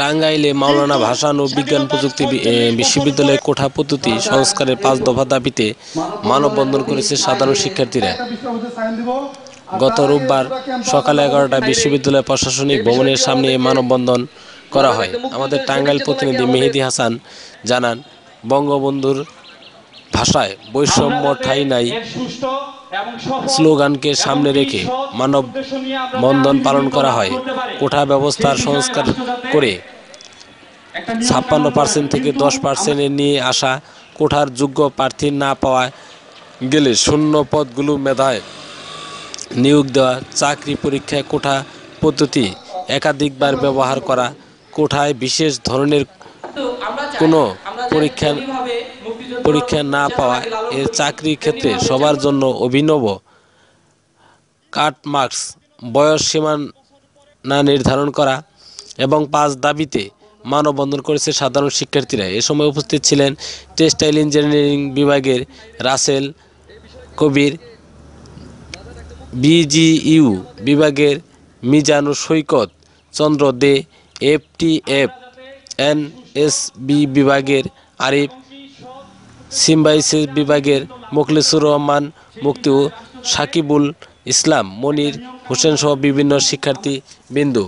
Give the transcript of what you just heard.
টাঙ্গাইলে মাওলানা ভাসান ও বিজ্ঞান প্রযুক্তি বিশ্ববিদ্যালয়ের কোঠা পদ্ধতি সংস্কারের পাঁচ দফা দাবিতে মানববন্ধন করেছে সাধারণ শিক্ষার্থীরা গত রোববার সকাল এগারোটা বিশ্ববিদ্যালয় প্রশাসনিক ভবনের সামনে এই মানববন্ধন করা হয় আমাদের টাঙ্গাইল প্রতিনিধি মেহেদি হাসান জানান বঙ্গবন্ধুর ভাষায় বৈষম্য ঠাই নাই স্লোগানকে সামনে রেখে মানব বন্ধন পালন করা হয় কোঠা ব্যবস্থার সংস্কার করে ছাপ্পান্ন পার্সেন্ট থেকে দশ পার্সেন্টে নিয়ে আসা কোঠার যোগ্য প্রার্থী না পাওয়া গেলে শূন্য পদগুলো মেধায় নিয়োগ দেওয়া চাকরি পরীক্ষায় কোঠা পদ্ধতি একাধিকবার ব্যবহার করা কোঠায় বিশেষ ধরনের কোনো পরীক্ষা পরীক্ষা না পাওয়া এর চাকরির ক্ষেত্রে সবার জন্য অভিনব মার্কস বয়স সীমানা নির্ধারণ করা এবং পাঁচ দাবিতে মানববন্ধন করেছে সাধারণ শিক্ষার্থীরা এ সময় উপস্থিত ছিলেন টেক্সটাইল ইঞ্জিনিয়ারিং বিভাগের রাসেল কবির বিজিইউ বিভাগের মিজানু সৈকত চন্দ্র দে এফটিএফ এনএসবি বিভাগের আরিফ সিম্বাইসিস বিভাগের মোখলিসুর রহমান মুক্তি ও সাকিবুল ইসলাম মনির হোসেনসহ বিভিন্ন শিক্ষার্থী বিন্দু